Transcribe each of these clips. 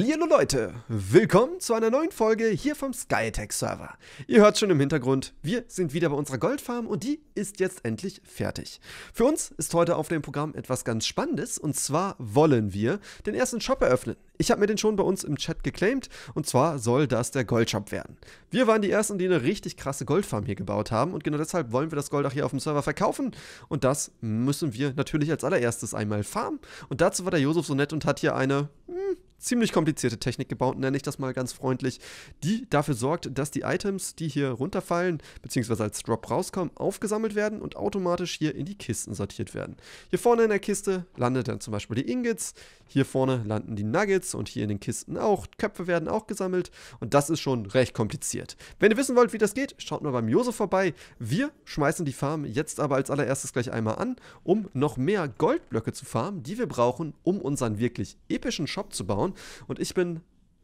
Hallo Leute, willkommen zu einer neuen Folge hier vom Skytech Server. Ihr hört schon im Hintergrund, wir sind wieder bei unserer Goldfarm und die ist jetzt endlich fertig. Für uns ist heute auf dem Programm etwas ganz Spannendes und zwar wollen wir den ersten Shop eröffnen. Ich habe mir den schon bei uns im Chat geclaimed und zwar soll das der Goldshop werden. Wir waren die ersten, die eine richtig krasse Goldfarm hier gebaut haben und genau deshalb wollen wir das Gold auch hier auf dem Server verkaufen und das müssen wir natürlich als allererstes einmal farmen und dazu war der Josef so nett und hat hier eine... Mh, hm, ziemlich komplizierte Technik gebaut, nenne ich das mal ganz freundlich, die dafür sorgt, dass die Items, die hier runterfallen, beziehungsweise als Drop rauskommen, aufgesammelt werden und automatisch hier in die Kisten sortiert werden. Hier vorne in der Kiste landet dann zum Beispiel die Ingots, hier vorne landen die Nuggets und hier in den Kisten auch. Köpfe werden auch gesammelt und das ist schon recht kompliziert. Wenn ihr wissen wollt, wie das geht, schaut mal beim Josef vorbei. Wir schmeißen die Farm jetzt aber als allererstes gleich einmal an, um noch mehr Goldblöcke zu farmen, die wir brauchen, um unseren wirklich epischen Shop zu bauen schauen. Und ich bin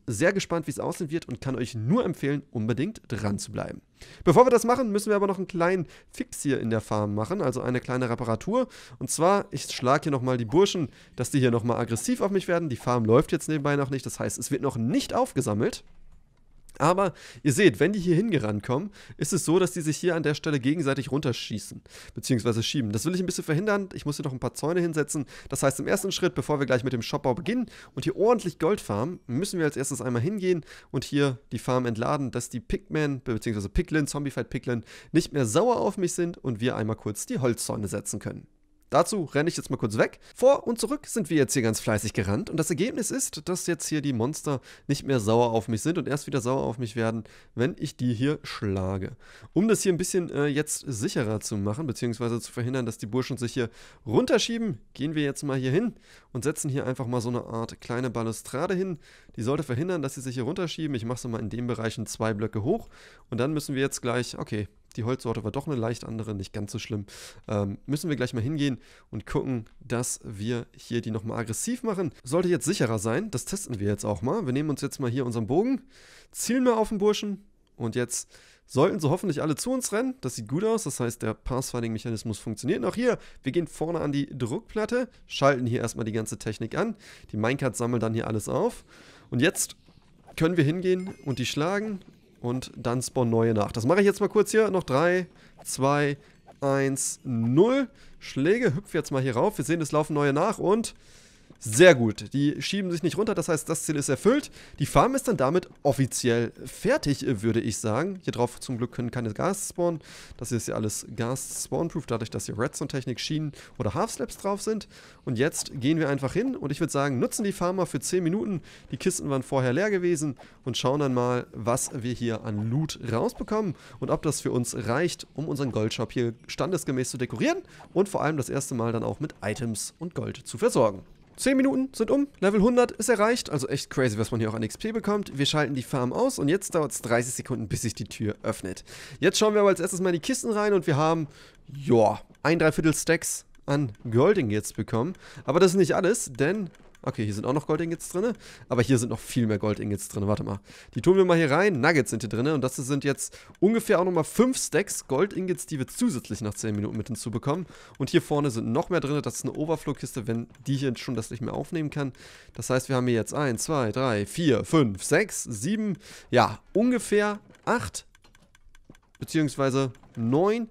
sehr gespannt, wie es aussehen wird und kann euch nur empfehlen, unbedingt dran zu bleiben. Bevor wir das machen, müssen wir aber noch einen kleinen Fix hier in der Farm machen, also eine kleine Reparatur. Und zwar, ich schlage hier nochmal die Burschen, dass die hier nochmal aggressiv auf mich werden. Die Farm läuft jetzt nebenbei noch nicht, das heißt, es wird noch nicht aufgesammelt. Aber ihr seht, wenn die hier hingerannt kommen, ist es so, dass die sich hier an der Stelle gegenseitig runterschießen, beziehungsweise schieben. Das will ich ein bisschen verhindern. Ich muss hier noch ein paar Zäune hinsetzen. Das heißt, im ersten Schritt, bevor wir gleich mit dem Shopbau beginnen und hier ordentlich Gold farmen, müssen wir als erstes einmal hingehen und hier die Farm entladen, dass die Pigmen, beziehungsweise Piglin, Zombified Piklin, nicht mehr sauer auf mich sind und wir einmal kurz die Holzzäune setzen können. Dazu renne ich jetzt mal kurz weg. Vor und zurück sind wir jetzt hier ganz fleißig gerannt und das Ergebnis ist, dass jetzt hier die Monster nicht mehr sauer auf mich sind und erst wieder sauer auf mich werden, wenn ich die hier schlage. Um das hier ein bisschen äh, jetzt sicherer zu machen, beziehungsweise zu verhindern, dass die Burschen sich hier runterschieben, gehen wir jetzt mal hier hin und setzen hier einfach mal so eine Art kleine Balustrade hin. Die sollte verhindern, dass sie sich hier runterschieben. Ich mache sie mal in den Bereichen zwei Blöcke hoch und dann müssen wir jetzt gleich, okay, die Holzsorte war doch eine leicht andere, nicht ganz so schlimm. Ähm, müssen wir gleich mal hingehen und gucken, dass wir hier die nochmal aggressiv machen. Sollte jetzt sicherer sein, das testen wir jetzt auch mal. Wir nehmen uns jetzt mal hier unseren Bogen, zielen mal auf den Burschen und jetzt sollten so hoffentlich alle zu uns rennen. Das sieht gut aus. Das heißt, der Pathfinding-Mechanismus funktioniert. Und auch hier, wir gehen vorne an die Druckplatte, schalten hier erstmal die ganze Technik an. Die Minecart sammelt dann hier alles auf. Und jetzt können wir hingehen und die schlagen und dann spawnen neue nach. Das mache ich jetzt mal kurz hier. Noch 3, 2, 1, 0. Schläge. Hüpf jetzt mal hier rauf. Wir sehen, es laufen neue nach und sehr gut. Die schieben sich nicht runter, das heißt, das Ziel ist erfüllt. Die Farm ist dann damit offiziell fertig, würde ich sagen. Hier drauf zum Glück können keine Gas spawnen. Das hier ist ja alles Gas-Spawn-Proof, dadurch, dass hier Redstone-Technik, Schienen oder Half-Slaps drauf sind. Und jetzt gehen wir einfach hin und ich würde sagen, nutzen die Farmer für 10 Minuten. Die Kisten waren vorher leer gewesen und schauen dann mal, was wir hier an Loot rausbekommen und ob das für uns reicht, um unseren Goldshop hier standesgemäß zu dekorieren und vor allem das erste Mal dann auch mit Items und Gold zu versorgen. 10 Minuten sind um, Level 100 ist erreicht, also echt crazy, was man hier auch an XP bekommt. Wir schalten die Farm aus und jetzt dauert es 30 Sekunden, bis sich die Tür öffnet. Jetzt schauen wir aber als erstes mal in die Kisten rein und wir haben, ja, ein Dreiviertel Stacks an Golding jetzt bekommen. Aber das ist nicht alles, denn Okay, hier sind auch noch Goldingots drin. Aber hier sind noch viel mehr Goldingots drin. Warte mal. Die tun wir mal hier rein. Nuggets sind hier drin. Und das sind jetzt ungefähr auch nochmal 5 Stacks Goldingots, die wir zusätzlich nach 10 Minuten mit hinzubekommen. Und hier vorne sind noch mehr drin. Das ist eine Overflow-Kiste, wenn die hier schon das nicht mehr aufnehmen kann. Das heißt, wir haben hier jetzt 1, 2, 3, 4, 5, 6, 7, ja, ungefähr 8 beziehungsweise 9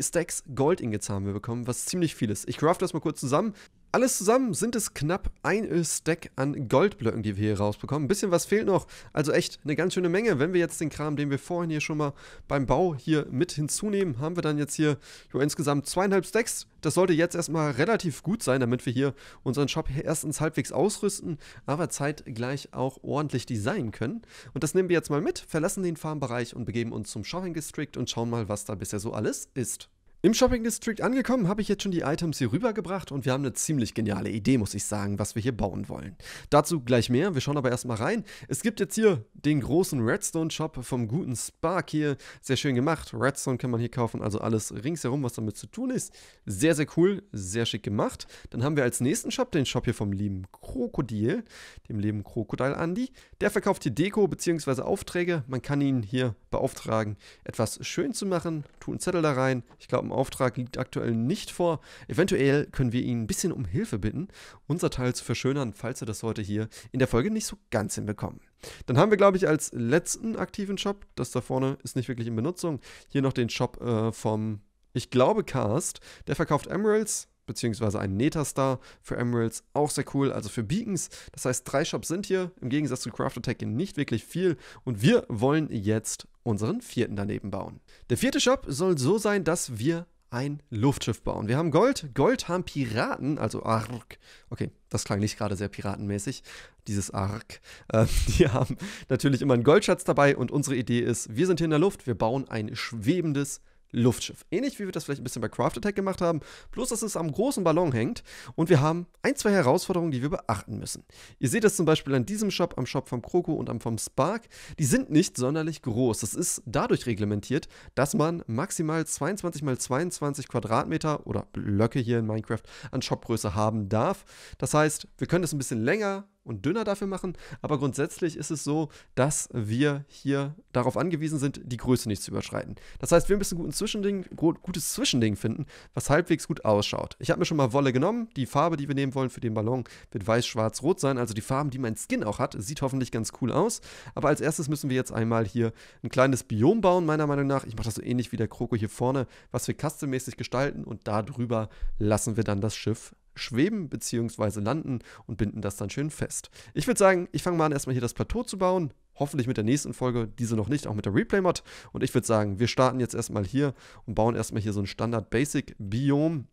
Stacks Goldingots haben wir bekommen, was ziemlich viel ist. Ich craft das mal kurz zusammen. Alles zusammen sind es knapp ein Stack an Goldblöcken, die wir hier rausbekommen. Ein bisschen was fehlt noch, also echt eine ganz schöne Menge. Wenn wir jetzt den Kram, den wir vorhin hier schon mal beim Bau hier mit hinzunehmen, haben wir dann jetzt hier jo, insgesamt zweieinhalb Stacks. Das sollte jetzt erstmal relativ gut sein, damit wir hier unseren Shop erstens halbwegs ausrüsten, aber zeitgleich auch ordentlich designen können. Und das nehmen wir jetzt mal mit, verlassen den Farmbereich und begeben uns zum Shopping District und schauen mal, was da bisher so alles ist. Im Shopping District angekommen, habe ich jetzt schon die Items hier rübergebracht und wir haben eine ziemlich geniale Idee, muss ich sagen, was wir hier bauen wollen. Dazu gleich mehr, wir schauen aber erstmal rein. Es gibt jetzt hier den großen Redstone Shop vom guten Spark hier, sehr schön gemacht. Redstone kann man hier kaufen, also alles ringsherum, was damit zu tun ist. Sehr, sehr cool, sehr schick gemacht. Dann haben wir als nächsten Shop den Shop hier vom lieben Krokodil, dem lieben Krokodil Andy. Der verkauft hier Deko bzw. Aufträge. Man kann ihn hier beauftragen, etwas schön zu machen, tut einen Zettel da rein. Ich glaube, Auftrag liegt aktuell nicht vor. Eventuell können wir ihn ein bisschen um Hilfe bitten, unser Teil zu verschönern, falls wir das heute hier in der Folge nicht so ganz hinbekommen. Dann haben wir, glaube ich, als letzten aktiven Shop, das da vorne ist nicht wirklich in Benutzung, hier noch den Shop äh, vom, ich glaube, Cast. Der verkauft Emeralds, beziehungsweise ein Netastar für Emeralds, auch sehr cool. Also für Beacons, das heißt, drei Shops sind hier, im Gegensatz zu Craft Attack nicht wirklich viel. Und wir wollen jetzt unseren vierten daneben bauen. Der vierte Shop soll so sein, dass wir ein Luftschiff bauen. Wir haben Gold, Gold haben Piraten, also Ark. Okay, das klang nicht gerade sehr piratenmäßig, dieses Ark. Äh, die haben natürlich immer einen Goldschatz dabei und unsere Idee ist, wir sind hier in der Luft, wir bauen ein schwebendes Luftschiff. Luftschiff. Ähnlich wie wir das vielleicht ein bisschen bei Craft Attack gemacht haben, bloß dass es am großen Ballon hängt und wir haben ein, zwei Herausforderungen, die wir beachten müssen. Ihr seht das zum Beispiel an diesem Shop, am Shop vom Kroko und am vom Spark. Die sind nicht sonderlich groß. Das ist dadurch reglementiert, dass man maximal 22 mal 22 Quadratmeter oder Blöcke hier in Minecraft an Shopgröße haben darf. Das heißt, wir können das ein bisschen länger und dünner dafür machen. Aber grundsätzlich ist es so, dass wir hier darauf angewiesen sind, die Größe nicht zu überschreiten. Das heißt, wir müssen ein gutes Zwischending, gutes Zwischending finden, was halbwegs gut ausschaut. Ich habe mir schon mal Wolle genommen. Die Farbe, die wir nehmen wollen für den Ballon, wird weiß, schwarz, rot sein. Also die Farben, die mein Skin auch hat. Sieht hoffentlich ganz cool aus. Aber als erstes müssen wir jetzt einmal hier ein kleines Biom bauen, meiner Meinung nach. Ich mache das so ähnlich wie der Kroko hier vorne, was wir custommäßig gestalten. Und darüber lassen wir dann das Schiff schweben bzw. landen und binden das dann schön fest. Ich würde sagen, ich fange mal an, erstmal hier das Plateau zu bauen. Hoffentlich mit der nächsten Folge, diese noch nicht, auch mit der Replay-Mod. Und ich würde sagen, wir starten jetzt erstmal hier und bauen erstmal hier so ein Standard-Basic-Biom,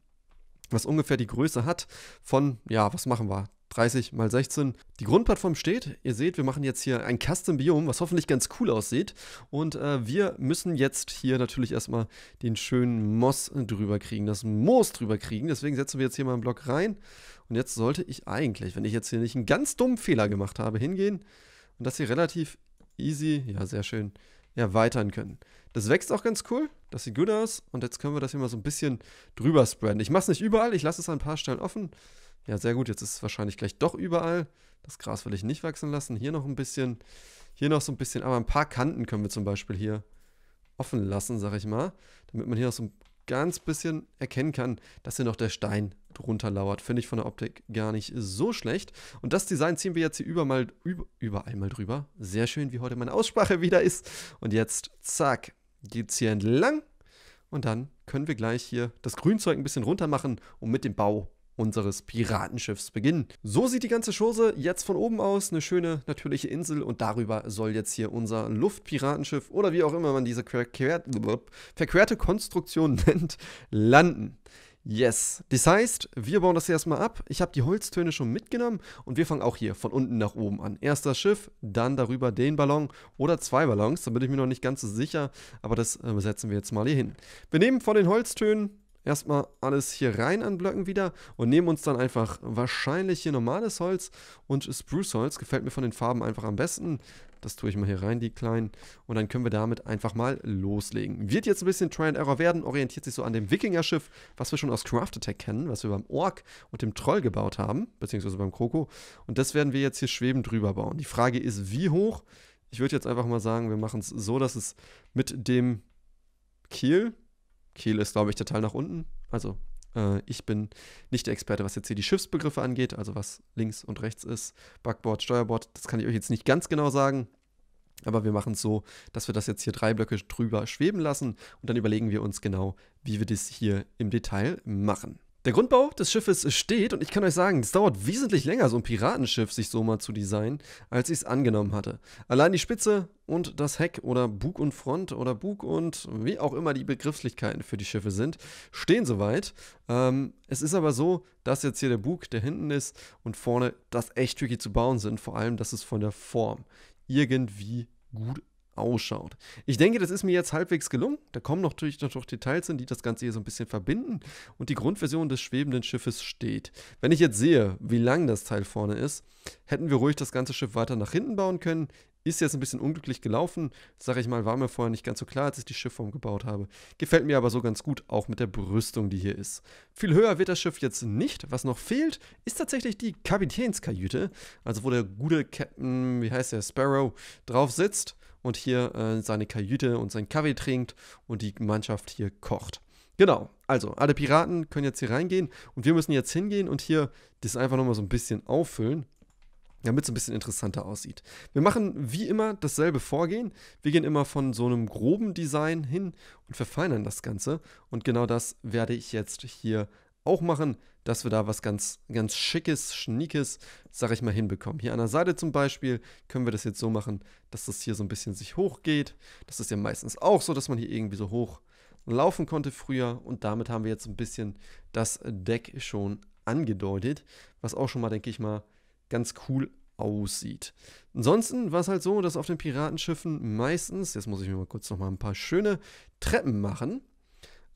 was ungefähr die Größe hat von, ja, was machen wir? 30 mal 16. Die Grundplattform steht. Ihr seht, wir machen jetzt hier ein Custom-Biom, was hoffentlich ganz cool aussieht. Und äh, wir müssen jetzt hier natürlich erstmal den schönen Moss drüber kriegen, das Moos drüber kriegen. Deswegen setzen wir jetzt hier mal einen Block rein. Und jetzt sollte ich eigentlich, wenn ich jetzt hier nicht einen ganz dummen Fehler gemacht habe, hingehen und das hier relativ easy, ja sehr schön, erweitern können. Das wächst auch ganz cool, das sieht gut aus. Und jetzt können wir das hier mal so ein bisschen drüber spreaden. Ich mache es nicht überall, ich lasse es an ein paar Stellen offen. Ja, sehr gut. Jetzt ist es wahrscheinlich gleich doch überall. Das Gras will ich nicht wachsen lassen. Hier noch ein bisschen. Hier noch so ein bisschen. Aber ein paar Kanten können wir zum Beispiel hier offen lassen, sag ich mal. Damit man hier noch so ein ganz bisschen erkennen kann, dass hier noch der Stein drunter lauert. Finde ich von der Optik gar nicht so schlecht. Und das Design ziehen wir jetzt hier über mal, über, überall mal drüber. Sehr schön, wie heute meine Aussprache wieder ist. Und jetzt, zack, geht's hier entlang. Und dann können wir gleich hier das Grünzeug ein bisschen runter machen, um mit dem Bau unseres Piratenschiffs beginnen. So sieht die ganze Chose jetzt von oben aus, eine schöne natürliche Insel und darüber soll jetzt hier unser Luftpiratenschiff oder wie auch immer man diese verquerte Konstruktion nennt, landen. Yes. Das heißt, wir bauen das erstmal ab. Ich habe die Holztöne schon mitgenommen und wir fangen auch hier von unten nach oben an. Erst das Schiff, dann darüber den Ballon oder zwei Ballons. Da bin ich mir noch nicht ganz so sicher, aber das äh, setzen wir jetzt mal hier hin. Wir nehmen von den Holztönen erstmal alles hier rein an Blöcken wieder und nehmen uns dann einfach wahrscheinlich hier normales Holz und Spruce-Holz. Gefällt mir von den Farben einfach am besten. Das tue ich mal hier rein, die kleinen. Und dann können wir damit einfach mal loslegen. Wird jetzt ein bisschen Try and Error werden, orientiert sich so an dem Wikinger-Schiff, was wir schon aus Craft Attack kennen, was wir beim Ork und dem Troll gebaut haben, beziehungsweise beim Kroko. Und das werden wir jetzt hier schwebend drüber bauen. Die Frage ist, wie hoch? Ich würde jetzt einfach mal sagen, wir machen es so, dass es mit dem Kiel, Kiel ist, glaube ich, der Teil nach unten. Also äh, ich bin nicht der Experte, was jetzt hier die Schiffsbegriffe angeht, also was links und rechts ist, Backboard, Steuerbord, das kann ich euch jetzt nicht ganz genau sagen. Aber wir machen es so, dass wir das jetzt hier drei Blöcke drüber schweben lassen und dann überlegen wir uns genau, wie wir das hier im Detail machen. Der Grundbau des Schiffes steht und ich kann euch sagen, es dauert wesentlich länger, so ein Piratenschiff sich so mal zu designen, als ich es angenommen hatte. Allein die Spitze und das Heck oder Bug und Front oder Bug und wie auch immer die Begrifflichkeiten für die Schiffe sind, stehen soweit. Ähm, es ist aber so, dass jetzt hier der Bug, der hinten ist und vorne, das echt tricky zu bauen sind, vor allem, dass es von der Form irgendwie gut ausschaut. Ich denke, das ist mir jetzt halbwegs gelungen. Da kommen natürlich noch Details hin, die das Ganze hier so ein bisschen verbinden. Und die Grundversion des schwebenden Schiffes steht. Wenn ich jetzt sehe, wie lang das Teil vorne ist, hätten wir ruhig das ganze Schiff weiter nach hinten bauen können. Ist jetzt ein bisschen unglücklich gelaufen, sage ich mal, war mir vorher nicht ganz so klar, als ich die Schiffform gebaut habe. Gefällt mir aber so ganz gut, auch mit der Brüstung, die hier ist. Viel höher wird das Schiff jetzt nicht. Was noch fehlt, ist tatsächlich die Kapitänskajüte, also wo der gute Captain, wie heißt der, Sparrow, drauf sitzt und hier äh, seine Kajüte und seinen Kaffee trinkt und die Mannschaft hier kocht. Genau, also alle Piraten können jetzt hier reingehen und wir müssen jetzt hingehen und hier das einfach nochmal so ein bisschen auffüllen damit es ein bisschen interessanter aussieht. Wir machen wie immer dasselbe Vorgehen. Wir gehen immer von so einem groben Design hin und verfeinern das Ganze. Und genau das werde ich jetzt hier auch machen, dass wir da was ganz, ganz Schickes, Schniekes, sag ich mal, hinbekommen. Hier an der Seite zum Beispiel können wir das jetzt so machen, dass das hier so ein bisschen sich hochgeht. Das ist ja meistens auch so, dass man hier irgendwie so hoch laufen konnte früher und damit haben wir jetzt ein bisschen das Deck schon angedeutet, was auch schon mal, denke ich mal, ganz cool aussieht. Ansonsten war es halt so, dass auf den Piratenschiffen meistens, jetzt muss ich mir mal kurz noch mal ein paar schöne Treppen machen,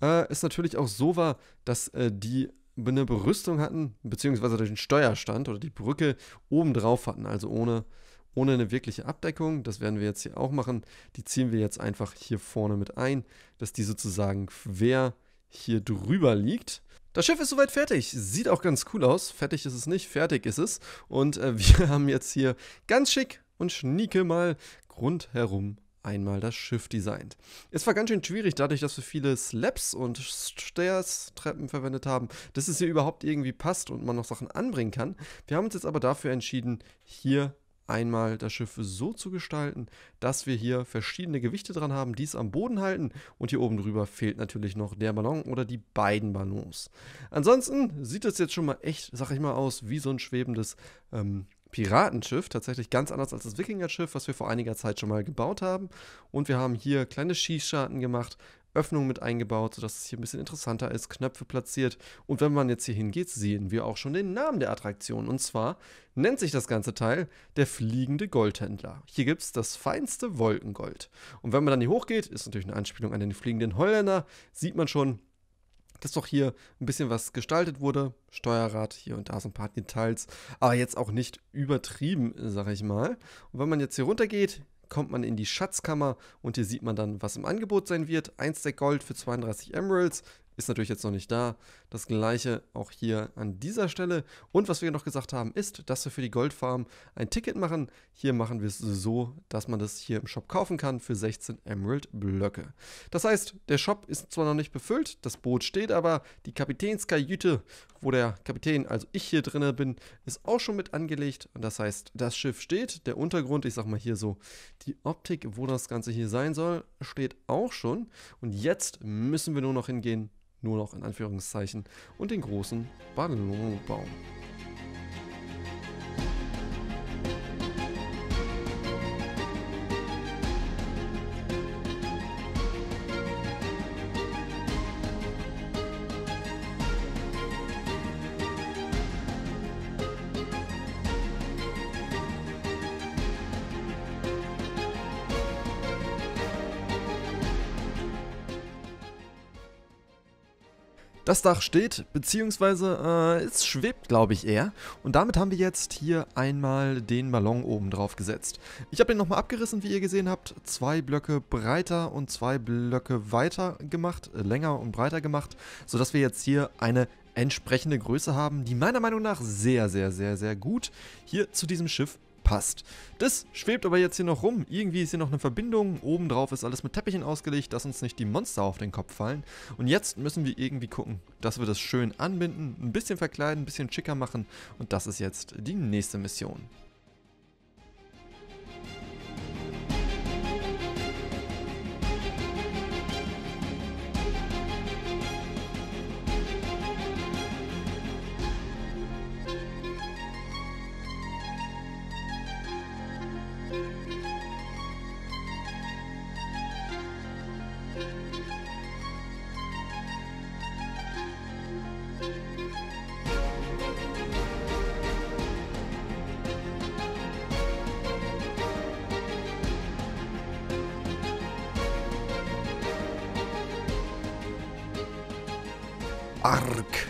äh, es natürlich auch so war, dass äh, die eine Berüstung hatten, beziehungsweise den Steuerstand oder die Brücke obendrauf hatten, also ohne, ohne eine wirkliche Abdeckung. Das werden wir jetzt hier auch machen. Die ziehen wir jetzt einfach hier vorne mit ein, dass die sozusagen quer hier drüber liegt. Das Schiff ist soweit fertig. Sieht auch ganz cool aus. Fertig ist es nicht, fertig ist es. Und äh, wir haben jetzt hier ganz schick und schnieke mal rundherum einmal das Schiff designt. Es war ganz schön schwierig, dadurch, dass wir viele Slaps und Stairs, Treppen verwendet haben, dass es hier überhaupt irgendwie passt und man noch Sachen anbringen kann. Wir haben uns jetzt aber dafür entschieden, hier einmal das Schiff so zu gestalten, dass wir hier verschiedene Gewichte dran haben, die es am Boden halten und hier oben drüber fehlt natürlich noch der Ballon oder die beiden Ballons. Ansonsten sieht es jetzt schon mal echt, sag ich mal, aus wie so ein schwebendes ähm, Piratenschiff, tatsächlich ganz anders als das Wikingerschiff, was wir vor einiger Zeit schon mal gebaut haben. Und wir haben hier kleine Schießscharten gemacht, Öffnungen mit eingebaut, sodass es hier ein bisschen interessanter ist, Knöpfe platziert. Und wenn man jetzt hier hingeht, sehen wir auch schon den Namen der Attraktion. Und zwar nennt sich das ganze Teil der fliegende Goldhändler. Hier gibt es das feinste Wolkengold. Und wenn man dann hier hochgeht, ist natürlich eine Anspielung an den fliegenden Holländer, sieht man schon, dass doch hier ein bisschen was gestaltet wurde. Steuerrad, hier und da so ein paar Details, aber jetzt auch nicht übertrieben, sag ich mal. Und wenn man jetzt hier runter geht, kommt man in die Schatzkammer und hier sieht man dann, was im Angebot sein wird. Ein Stack Gold für 32 Emeralds, ist natürlich jetzt noch nicht da. Das gleiche auch hier an dieser Stelle. Und was wir noch gesagt haben, ist, dass wir für die Goldfarm ein Ticket machen. Hier machen wir es so, dass man das hier im Shop kaufen kann für 16 Emerald Blöcke. Das heißt, der Shop ist zwar noch nicht befüllt, das Boot steht aber, die Kapitänskajüte, wo der Kapitän, also ich hier drinne bin, ist auch schon mit angelegt. Und das heißt, das Schiff steht, der Untergrund, ich sag mal hier so, die Optik, wo das Ganze hier sein soll, steht auch schon. Und jetzt müssen wir nur noch hingehen nur noch in Anführungszeichen und den großen badelomo Das Dach steht, beziehungsweise äh, es schwebt, glaube ich, eher. Und damit haben wir jetzt hier einmal den Ballon oben drauf gesetzt. Ich habe den nochmal abgerissen, wie ihr gesehen habt. Zwei Blöcke breiter und zwei Blöcke weiter gemacht, äh, länger und breiter gemacht, sodass wir jetzt hier eine entsprechende Größe haben, die meiner Meinung nach sehr, sehr, sehr, sehr gut hier zu diesem Schiff passt. Das schwebt aber jetzt hier noch rum. Irgendwie ist hier noch eine Verbindung. Oben drauf ist alles mit Teppichen ausgelegt, dass uns nicht die Monster auf den Kopf fallen. Und jetzt müssen wir irgendwie gucken, dass wir das schön anbinden, ein bisschen verkleiden, ein bisschen schicker machen. Und das ist jetzt die nächste Mission. Ark.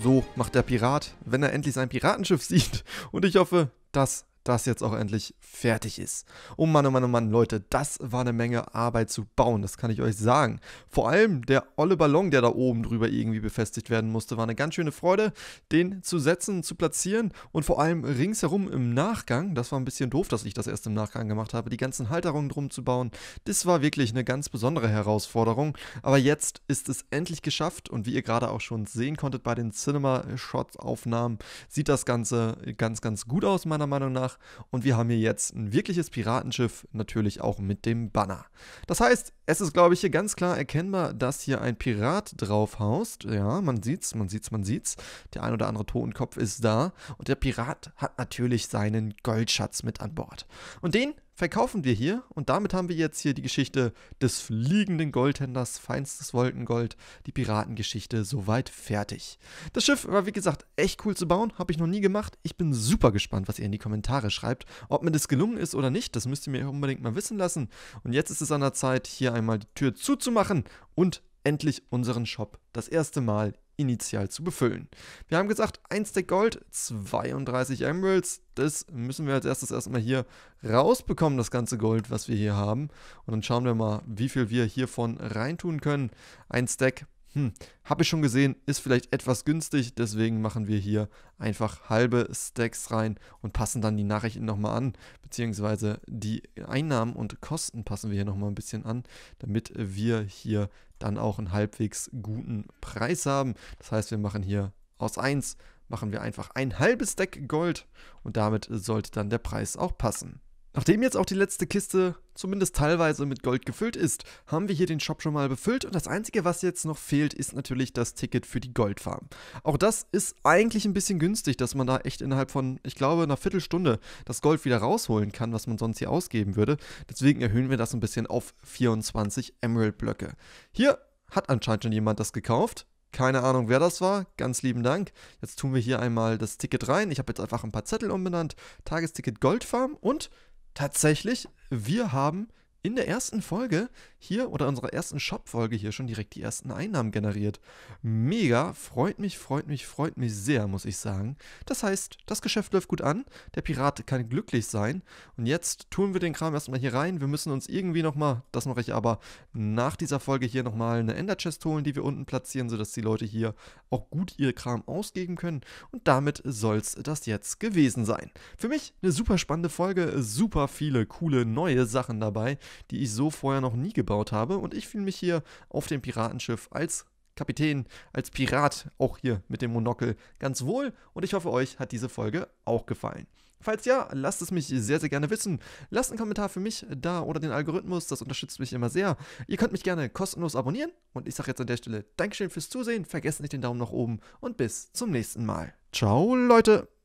So macht der Pirat, wenn er endlich sein Piratenschiff sieht. Und ich hoffe, das das jetzt auch endlich fertig ist. Oh Mann, oh Mann, oh Mann, Leute, das war eine Menge Arbeit zu bauen, das kann ich euch sagen. Vor allem der olle Ballon, der da oben drüber irgendwie befestigt werden musste, war eine ganz schöne Freude, den zu setzen, zu platzieren und vor allem ringsherum im Nachgang, das war ein bisschen doof, dass ich das erst im Nachgang gemacht habe, die ganzen Halterungen drum zu bauen, das war wirklich eine ganz besondere Herausforderung, aber jetzt ist es endlich geschafft und wie ihr gerade auch schon sehen konntet bei den Cinema-Shot-Aufnahmen, sieht das Ganze ganz, ganz gut aus meiner Meinung nach und wir haben hier jetzt ein wirkliches Piratenschiff, natürlich auch mit dem Banner. Das heißt, es ist glaube ich hier ganz klar erkennbar, dass hier ein Pirat draufhaust. Ja, man sieht's, man sieht's, man sieht's. Der ein oder andere Totenkopf ist da und der Pirat hat natürlich seinen Goldschatz mit an Bord. Und den verkaufen wir hier. Und damit haben wir jetzt hier die Geschichte des fliegenden Goldhändlers, feinstes Wolkengold, die Piratengeschichte soweit fertig. Das Schiff war wie gesagt echt cool zu bauen, habe ich noch nie gemacht. Ich bin super gespannt, was ihr in die Kommentare schreibt. Ob mir das gelungen ist oder nicht, das müsst ihr mir unbedingt mal wissen lassen. Und jetzt ist es an der Zeit, hier einmal die Tür zuzumachen und endlich unseren Shop das erste Mal initial zu befüllen. Wir haben gesagt, ein Stack Gold, 32 Emeralds, das müssen wir als erstes erstmal hier rausbekommen, das ganze Gold, was wir hier haben. Und dann schauen wir mal, wie viel wir hiervon reintun können. Ein Stack hm, habe ich schon gesehen, ist vielleicht etwas günstig, deswegen machen wir hier einfach halbe Stacks rein und passen dann die Nachrichten nochmal an, beziehungsweise die Einnahmen und Kosten passen wir hier nochmal ein bisschen an, damit wir hier dann auch einen halbwegs guten Preis haben. Das heißt, wir machen hier aus 1 machen wir einfach ein halbes Deck Gold und damit sollte dann der Preis auch passen. Nachdem jetzt auch die letzte Kiste zumindest teilweise mit Gold gefüllt ist, haben wir hier den Shop schon mal befüllt und das einzige, was jetzt noch fehlt, ist natürlich das Ticket für die Goldfarm. Auch das ist eigentlich ein bisschen günstig, dass man da echt innerhalb von, ich glaube, einer Viertelstunde das Gold wieder rausholen kann, was man sonst hier ausgeben würde. Deswegen erhöhen wir das ein bisschen auf 24 Emerald-Blöcke. Hier hat anscheinend schon jemand das gekauft. Keine Ahnung, wer das war. Ganz lieben Dank. Jetzt tun wir hier einmal das Ticket rein. Ich habe jetzt einfach ein paar Zettel umbenannt. Tagesticket Goldfarm und tatsächlich, wir haben in der ersten Folge hier oder unserer ersten Shop-Folge hier schon direkt die ersten Einnahmen generiert. Mega, freut mich, freut mich, freut mich sehr, muss ich sagen. Das heißt, das Geschäft läuft gut an, der Pirat kann glücklich sein und jetzt tun wir den Kram erstmal hier rein. Wir müssen uns irgendwie nochmal, das mache ich aber nach dieser Folge hier nochmal eine Ender-Chest holen, die wir unten platzieren, sodass die Leute hier auch gut ihr Kram ausgeben können und damit soll es das jetzt gewesen sein. Für mich eine super spannende Folge, super viele coole neue Sachen dabei, die ich so vorher noch nie gebaut aufgebaut habe. Und ich fühle mich hier auf dem Piratenschiff als Kapitän, als Pirat, auch hier mit dem Monokel ganz wohl. Und ich hoffe, euch hat diese Folge auch gefallen. Falls ja, lasst es mich sehr, sehr gerne wissen. Lasst einen Kommentar für mich da oder den Algorithmus, das unterstützt mich immer sehr. Ihr könnt mich gerne kostenlos abonnieren und ich sage jetzt an der Stelle Dankeschön fürs Zusehen, vergesst nicht den Daumen nach oben und bis zum nächsten Mal. Ciao, Leute!